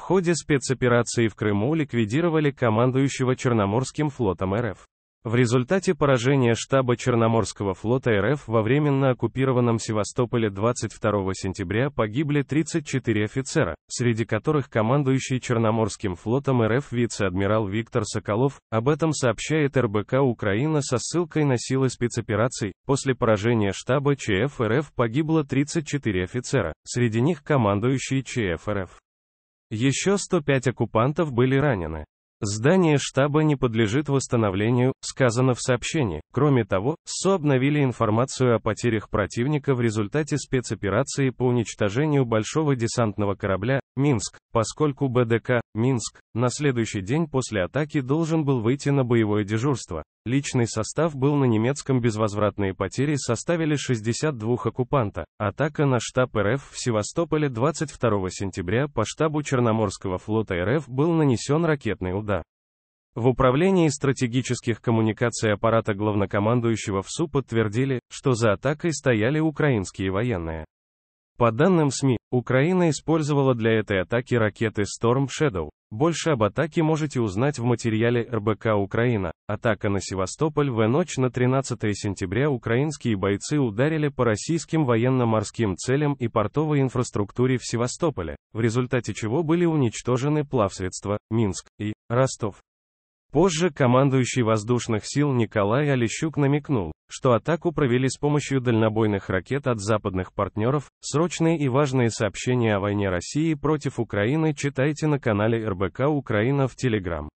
ходе спецоперации в Крыму ликвидировали командующего Черноморским флотом РФ. В результате поражения штаба Черноморского флота РФ во временно оккупированном Севастополе 22 сентября погибли 34 офицера, среди которых командующий Черноморским флотом РФ вице-адмирал Виктор Соколов, об этом сообщает РБК Украина со ссылкой на силы спецопераций. После поражения штаба ЧФ РФ погибло 34 офицера, среди них командующий ЧФ РФ. Еще 105 оккупантов были ранены. Здание штаба не подлежит восстановлению, сказано в сообщении. Кроме того, СО обновили информацию о потерях противника в результате спецоперации по уничтожению большого десантного корабля «Минск», поскольку БДК «Минск» на следующий день после атаки должен был выйти на боевое дежурство. Личный состав был на немецком безвозвратные потери составили 62 оккупанта. Атака на штаб РФ в Севастополе 22 сентября по штабу Черноморского флота РФ был нанесен ракетный удар. В управлении стратегических коммуникаций аппарата главнокомандующего ВСУ подтвердили, что за атакой стояли украинские военные. По данным СМИ, Украина использовала для этой атаки ракеты Storm Shadow. Больше об атаке можете узнать в материале РБК «Украина». Атака на Севастополь в ночь на 13 сентября украинские бойцы ударили по российским военно-морским целям и портовой инфраструктуре в Севастополе, в результате чего были уничтожены плавсредства «Минск» и «Ростов». Позже командующий воздушных сил Николай Олещук намекнул, что атаку провели с помощью дальнобойных ракет от западных партнеров. Срочные и важные сообщения о войне России против Украины читайте на канале РБК Украина в Телеграм.